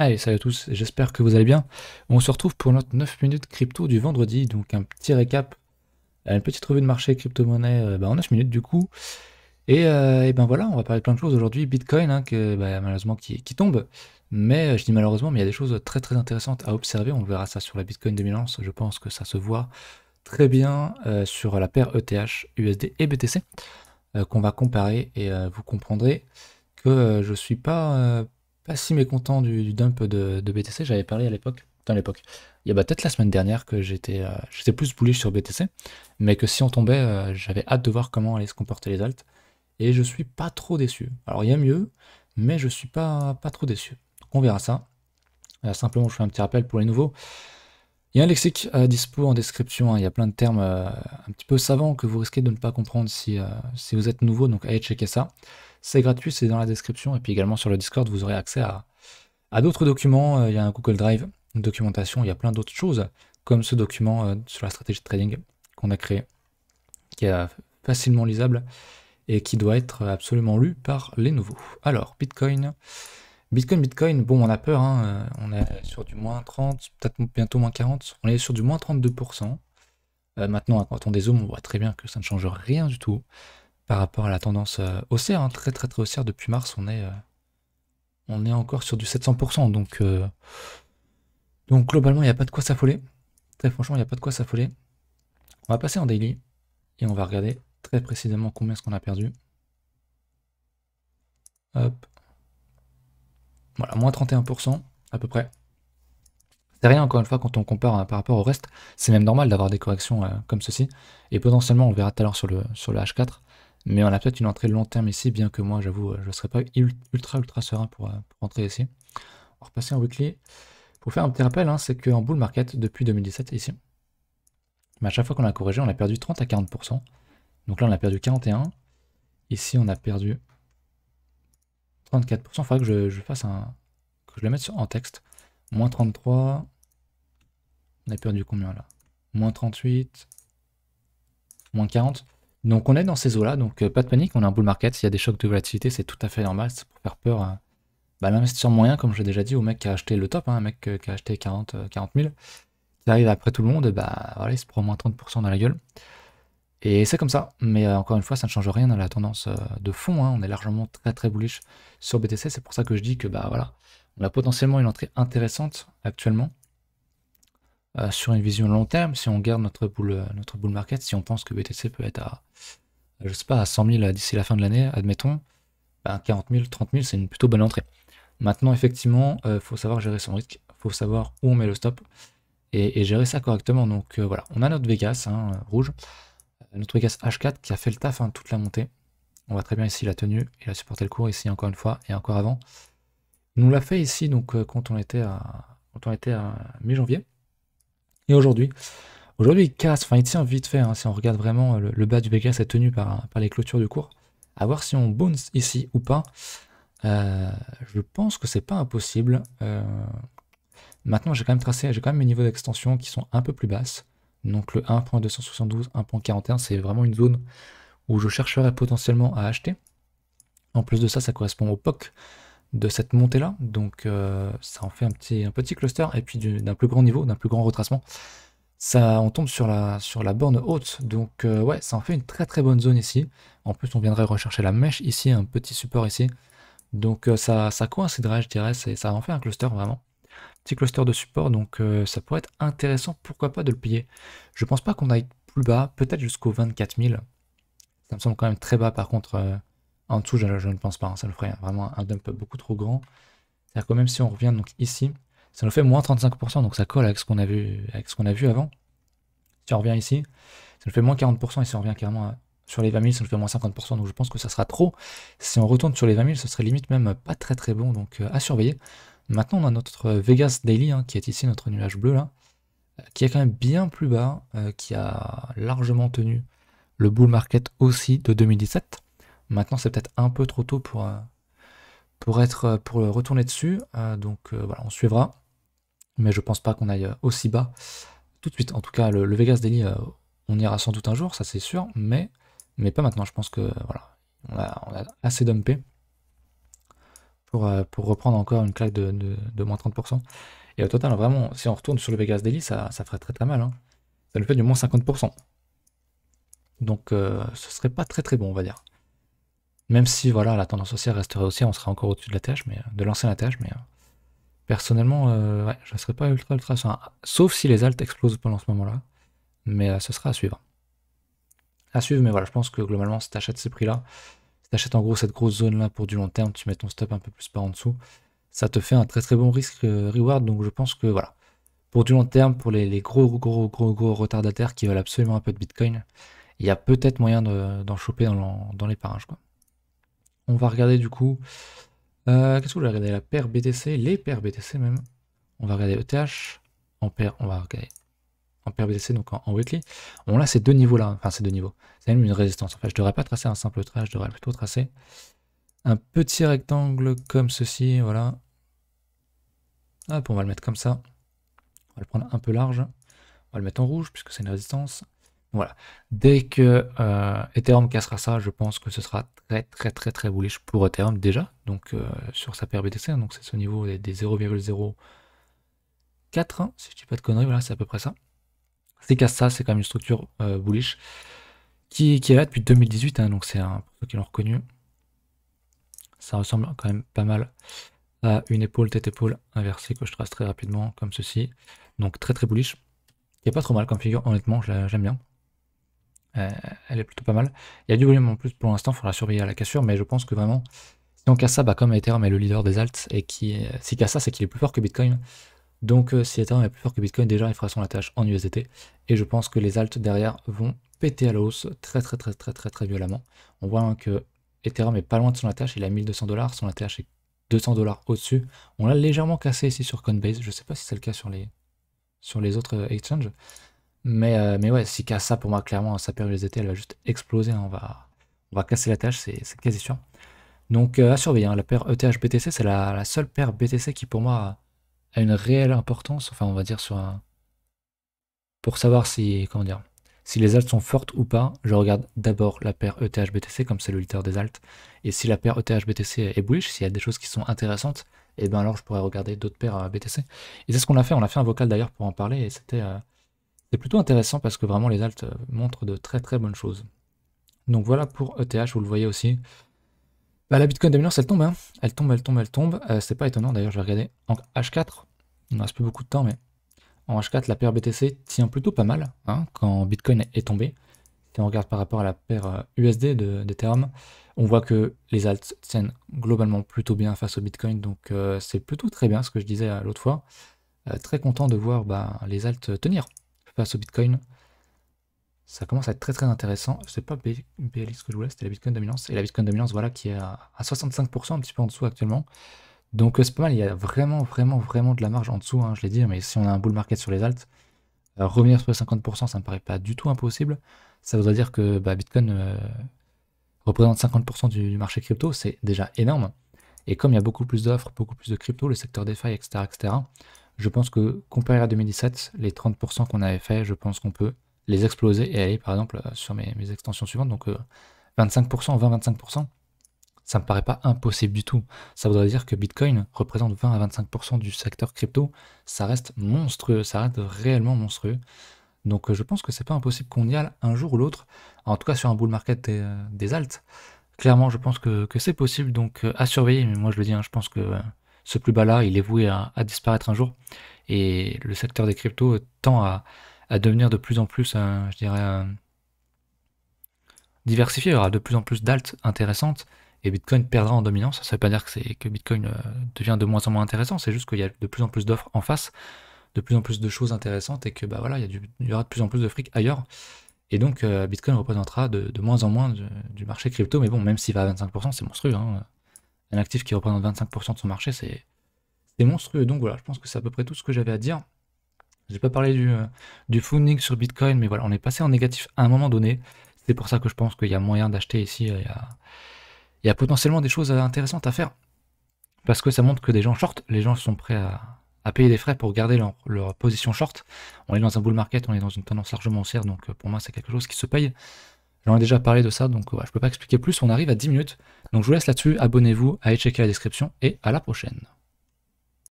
Allez, salut à tous, j'espère que vous allez bien. On se retrouve pour notre 9 minutes crypto du vendredi, donc un petit récap, euh, une petite revue de marché crypto-monnaie euh, bah, en 9 minutes du coup. Euh, et, ben voilà, on va parler plein de choses aujourd'hui. Bitcoin, hein, bah, malheureusement, qui, tombe. Mais je dis malheureusement, mais il y a des choses très très intéressantes à observer. On verra ça sur la Bitcoin 2011. Je pense que ça se voit très bien sur la paire ETH, USD et BTC, qu'on va comparer. Et vous comprendrez que je suis pas si mécontent du, dump de, BTC. J'avais parlé à l'époque, dans l'époque, il y a bah, peut-être la semaine dernière que j'étais euh, plus bullish sur BTC, mais que si on tombait, euh, j'avais hâte de voir comment allaient se comporter les alts. Et je suis pas trop déçu. Alors il y a mieux, mais je suis pas, pas trop déçu. on verra ça. simplement, je fais un petit rappel pour les nouveaux. Il y a un lexique à euh, dispo en description, hein. il y a plein de termes euh, un petit peu savants que vous risquez de ne pas comprendre euh, si, vous êtes nouveau, donc allez checker ça. C'est gratuit, c'est dans la description, et puis également sur le Discord, vous aurez accès à, à d'autres documents. Il y a un Google Drive, une documentation, il y a plein d'autres choses, comme ce document sur la stratégie de trading qu'on a créé, qui est facilement lisable et qui doit être absolument lu par les nouveaux. Alors, Bitcoin, Bitcoin, Bitcoin, bon, on a peur, hein, euh, on est sur du moins 30, peut-être bientôt moins 40, on est sur du moins 32%. Euh, maintenant, quand on dézoome, on voit très bien que ça ne change rien du tout par rapport à la tendance euh, haussière, hein, très très très haussière depuis mars, on est, on est encore sur du 700%, donc, donc globalement, il n'y a pas de quoi s'affoler. Très franchement, il n'y a pas de quoi s'affoler. On va passer en daily et on va regarder très précisément combien est-ce qu'on a perdu. Hop, voilà, moins 31% à peu près. C'est rien encore une fois quand on compare euh, par rapport au reste. C'est même normal d'avoir des corrections euh, comme ceci. Et potentiellement, on verra tout à l'heure sur le, sur le H4. Mais on a peut-être une entrée long terme ici, bien que moi, j'avoue, euh, je ne serais pas ultra ultra serein pour, entrer ici. On va repasser en weekly. Pour faire un petit rappel, hein. c'est qu'en bull market, depuis 2017, ici, à chaque fois qu'on a corrigé, on a perdu 30 à 40%. Donc là, on a perdu 41. Ici, on a perdu 34%, il faudrait que je, fasse un... que je le mette en texte. Moins 33. On a perdu combien là Moins 38. Moins 40. Donc on est dans ces eaux-là, donc euh, pas de panique, on a un bull market, s'il y a des chocs de volatilité, c'est tout à fait normal, c'est pour faire peur à, bah, l'investisseur moyen, comme j'ai déjà dit, au mec qui a acheté le top, hein, un mec euh, qui a acheté 40, 40 000, qui arrive après tout le monde, bah voilà, il se prend moins 30% dans la gueule. Et c'est comme ça, mais euh, encore une fois, ça ne change rien à la tendance euh, de fond. Hein. On est largement très très bullish sur BTC. C'est pour ça que je dis que bah voilà, on a potentiellement une entrée intéressante actuellement euh, sur une vision long terme. Si on garde notre notre bull market, si on pense que BTC peut être à, je sais pas, à 100 000 d'ici la fin de l'année, admettons, 40 000, 30 000, c'est une plutôt bonne entrée. Maintenant, effectivement, il faut savoir gérer son risque, faut savoir où on met le stop et, gérer ça correctement. Donc voilà, on a notre Vegas hein, rouge notre casse H4 qui a fait le taf hein, toute la montée. On voit très bien ici la tenue, il a supporté le cours ici encore une fois et encore avant. nous l'a fait ici donc euh, quand on était à, quand était mi-janvier. Et aujourd'hui, aujourd'hui il casse, enfin il tient vite fait hein, si on regarde vraiment le, bas du BKS est tenu par, les clôtures du cours. À voir si on bounce ici ou pas. Euh, je pense que c'est pas impossible. Euh, maintenant, j'ai quand même tracé, j'ai quand même mes niveaux d'extension qui sont un peu plus basses. Donc le 1.272, 1.41, c'est vraiment une zone où je chercherais potentiellement à acheter. En plus de ça, ça correspond au POC de cette montée-là, donc euh, ça en fait un petit, un petit cluster, et puis d'un plus grand niveau, d'un plus grand retracement, ça, on tombe sur la, sur la borne haute, donc euh, ouais, ça en fait une très très bonne zone ici. En plus, on viendrait rechercher la mèche ici, un petit support ici, donc euh, ça, ça coïnciderait, je dirais, ça en fait un cluster vraiment cluster de support, donc euh, ça pourrait être intéressant, pourquoi pas, de le payer. Je pense pas qu'on aille plus bas, peut-être jusqu'au 24 000. Ça me semble quand même très bas, par contre, euh, en dessous, je, je, ne pense pas, hein, ça nous ferait hein. vraiment un dump beaucoup trop grand. C'est-à-dire même si on revient donc ici, ça nous fait moins 35%, donc ça colle avec ce qu'on a vu, avec ce qu'on a vu avant. Si on revient ici, ça nous fait moins 40%, et si on revient carrément euh, sur les 20 000, ça nous fait moins 50%, donc je pense que ça sera trop. Si on retourne sur les 20 000, ce serait limite même pas très très bon, donc à surveiller. Maintenant, on a notre Vegas Daily, hein, qui est ici, notre nuage bleu, là, euh, qui est quand même bien plus bas, euh, qui a largement tenu le bull market aussi de 2017. Maintenant, c'est peut-être un peu trop tôt pour, euh, pour, être, pour retourner dessus. donc voilà, on suivra. Mais je pense pas qu'on aille aussi bas tout de suite. En tout cas, le, Vegas Daily, on ira sans doute un jour, ça c'est sûr, mais, mais pas maintenant. Je pense que voilà, on a assez dumpé. Euh, pour, reprendre encore une claque de, moins 30%. Et au total, vraiment, si on retourne sur le Vegas Daily, ça, ferait très très mal. Hein. Ça nous fait du moins 50%. Donc euh, ce serait pas très très bon, on va dire. Même si voilà, la tendance haussière resterait aussi, on serait encore au-dessus de la tâche, mais euh, de la tâche, mais personnellement, je ne serais pas ultra ultra sur Sauf si les altes explosent pendant ce moment-là. Mais ce sera à suivre. À suivre, mais voilà, je pense que globalement, si tu achètes ces prix-là, t'achètes en gros cette grosse zone-là pour du long terme, tu mets ton stop un peu plus par en dessous, ça te fait un très très bon risque-reward. Euh, Donc je pense que voilà, pour du long terme, pour les, gros gros gros gros retardataires qui veulent absolument un peu de Bitcoin, il y a peut-être moyen d'en choper dans, dans quoi On va regarder du coup... Euh, qu'est-ce que vous vais regarder La paire BTC, les paires BTC même. On va regarder ETH. En paire, on va regarder en donc en, weekly, on a ces deux niveaux-là, enfin ces deux niveaux. C'est même une résistance. En fait, je ne devrais pas tracer un simple trait, je devrais plutôt tracer un petit rectangle comme ceci, voilà. Hop, on va le mettre comme ça. On va le prendre un peu large. On va le mettre en rouge puisque c'est une résistance. Voilà. Dès que euh, Ethereum cassera ça, je pense que ce sera très très très très bullish pour Ethereum déjà. Donc euh, sur sa paire donc c'est ce niveau des, 0,04 hein, si je dis pas de conneries, voilà, c'est à peu près ça. C'est ça, c'est quand même une structure euh, bullish qui, est là depuis 2018, hein, donc c'est un pour ceux qui l'ont reconnu. Ça ressemble quand même pas mal à une épaule tête-épaule inversée que je trace très rapidement, comme ceci. Donc très très bullish, qui est pas trop mal comme figure, honnêtement, j'aime bien. Euh, elle est plutôt pas mal. Il y a du volume en plus pour l'instant, il faudra surveiller à la cassure, mais je pense que vraiment, si on casse ça, bah, comme Ethereum hein, est le leader des alts, et qui, si casse ça, c'est qu'il est plus fort que Bitcoin, donc euh, si Ethereum est plus fort que Bitcoin, déjà, il fera son attache en USDT. Et je pense que les alts derrière vont péter à la hausse très très très très très très violemment. On voit hein, que Ethereum est pas loin de son attache, il est 1200 dollars, son attache est 200 dollars au-dessus. On l'a légèrement cassé ici sur Coinbase, je sais pas si c'est le cas sur les, sur les autres euh, exchanges. Mais, euh, mais ouais, si casse ça pour moi, clairement, sa paire USDT elle va juste exploser. Hein. on, va, on va casser la tâche, c'est quasi sûr. Donc à surveiller, hein. la paire ETH-BTC, c'est la, seule paire BTC qui pour moi a une réelle importance, enfin on va dire sur un... Pour savoir si, comment dire, si les altes sont fortes ou pas, je regarde d'abord la paire ETH-BTC, comme c'est le leader des altes, et si la paire ETH-BTC est bullish, s'il y a des choses qui sont intéressantes, et eh bien alors je pourrais regarder d'autres paires euh, BTC. Et c'est ce qu'on a fait, on a fait un vocal d'ailleurs pour en parler, et c'était euh, plutôt intéressant parce que vraiment les altes euh, montrent de très très bonnes choses. Donc voilà pour ETH, vous le voyez aussi, bah, la Bitcoin dominance, hein. elle tombe. Elle tombe, elle tombe, elle euh, tombe. c'est pas étonnant d'ailleurs, je vais regarder en H4. Il ne reste plus beaucoup de temps, mais en H4, la paire BTC tient plutôt pas mal hein, quand Bitcoin est tombé. Si on regarde par rapport à la paire USD euh, d'Ethereum, on voit que les alts tiennent globalement plutôt bien face au Bitcoin. Donc euh, c'est plutôt très bien ce que je disais l'autre fois. très content de voir bah, les alts tenir face au Bitcoin. Ça commence à être très très intéressant. c'est pas BLX que je voulais, c'était la Bitcoin dominance. Et la Bitcoin dominance, voilà, qui est à, 65%, un petit peu en dessous actuellement. Donc euh, c'est pas mal, il y a vraiment, vraiment, vraiment de la marge en dessous, hein, je l'ai dit, mais si on a un bull market sur les altes, euh, revenir sur les 50%, ça me paraît pas du tout impossible. Ça voudrait dire que bah, Bitcoin euh, représente 50% du, marché crypto, c'est déjà énorme. Et comme il y a beaucoup plus d'offres, beaucoup plus de crypto, le secteur failles etc., etc., je pense que comparé à 2017, les 30% qu'on avait fait, je pense qu'on peut les exploser et aller par exemple euh, sur mes, extensions suivantes, donc 25%, euh, 20-25%, ça me paraît pas impossible du tout. Ça voudrait dire que Bitcoin représente 20 à 25% du secteur crypto. Ça reste monstrueux, ça reste réellement monstrueux. Donc euh, je pense que c'est pas impossible qu'on y aille un jour ou l'autre, en tout cas sur un bull market des, altes. Clairement, je pense que, c'est possible, donc à surveiller, mais moi je le dis, hein, je pense que ce plus bas là, il est voué à, à disparaître un jour. Et le secteur des cryptos tend à, à devenir de plus en plus, je dirais, diversifié. Il y aura de plus en plus d'altes intéressantes et Bitcoin perdra en dominance. Ça ne veut pas dire que, que Bitcoin euh, devient de moins en moins intéressant, c'est juste qu'il y a de plus en plus d'offres en face, de plus en plus de choses intéressantes et que bah voilà, il y, aura de plus en plus de fric ailleurs. Et donc euh, Bitcoin représentera de, moins en moins du marché crypto, mais bon, même s'il va à 25%, c'est monstrueux. Hein. Un actif qui représente 25% de son marché, c'est monstrueux. Donc voilà, je pense que c'est à peu près tout ce que j'avais à dire. J'ai pas parlé du, euh, du funding sur Bitcoin, mais voilà, on est passé en négatif à un moment donné. C'est pour ça que je pense qu'il y a moyen d'acheter ici. Euh, il y, a, potentiellement des choses euh, intéressantes à faire. Parce que ça montre que des gens short, les gens sont prêts à, payer des frais pour garder leur, position short. On est dans un bull market, on est dans une tendance largement haussière, donc pour moi c'est quelque chose qui se paye. J'en ai déjà parlé de ça, donc je peux pas expliquer plus, on arrive à 10 minutes. Donc je vous laisse là-dessus, abonnez-vous, allez checker la description et à la prochaine.